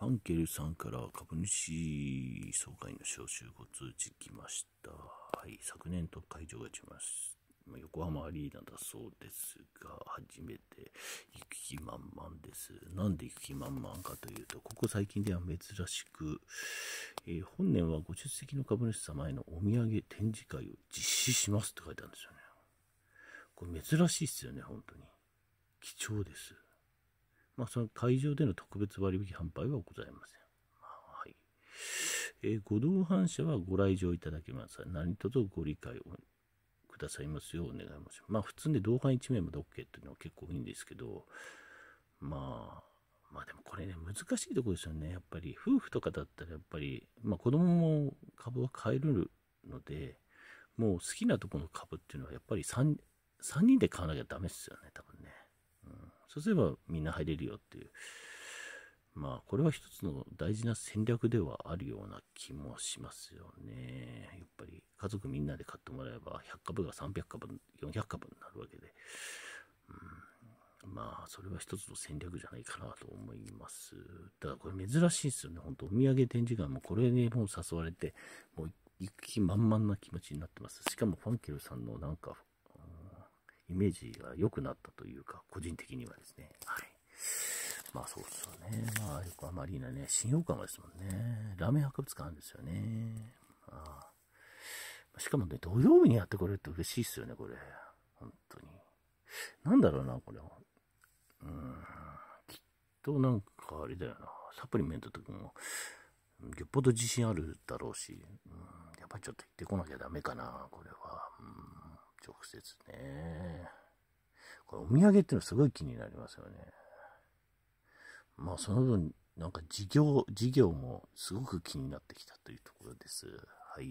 アンケルさんから株主総会の招集ご通知来ました。はい、昨年と会場が来ます。横浜アリーナだそうですが、初めて行く気満々です。なんで行く気満々かというと、ここ最近では珍しく、えー、本年はご出席の株主様へのお土産展示会を実施しますって書いてあるんですよね。これ珍しいっすよね、本当に。貴重です。まあ、その会場での特別割引販売はございません。はい。えー、ご同伴者はご来場いただけます。何卒ご理解をくださいますようお願い申します。まあ、普通に同伴1名まで OK っていうのは結構いいんですけど、まあ、まあでもこれね、難しいとこですよね。やっぱり、夫婦とかだったらやっぱり、まあ子供も株は買えるので、もう好きなとこの株っていうのはやっぱり 3, 3人で買わなきゃダメですよね。そうすればみんな入れるよっていう。まあ、これは一つの大事な戦略ではあるような気もしますよね。やっぱり家族みんなで買ってもらえば100株が300株、400株になるわけで。うん、まあ、それは一つの戦略じゃないかなと思います。ただこれ珍しいですよね。ほんとお土産展示会もこれに、もう誘われて、もう行く気満々な気持ちになってます。しかもファンケルさんのなんかイメージが良くなったというか、個人的にはですね。はい。まあそうですよね。まあ横浜アリーナね、新横浜ですもんね。ラーメン博物館あるんですよね。ああ、しかもね、土曜日にやってくれるとて嬉しいっすよね、これ。本当に。なんだろうな、これは。うん。きっとなんかあれだよな。サプリメントとかも、よっぽど自信あるだろうし、うん、やっぱりちょっと行ってこなきゃダメかな、これは。うん直接ね。これお土産っていうのすごい気になりますよね。まあその分、なんか事業、事業もすごく気になってきたというところです。はい。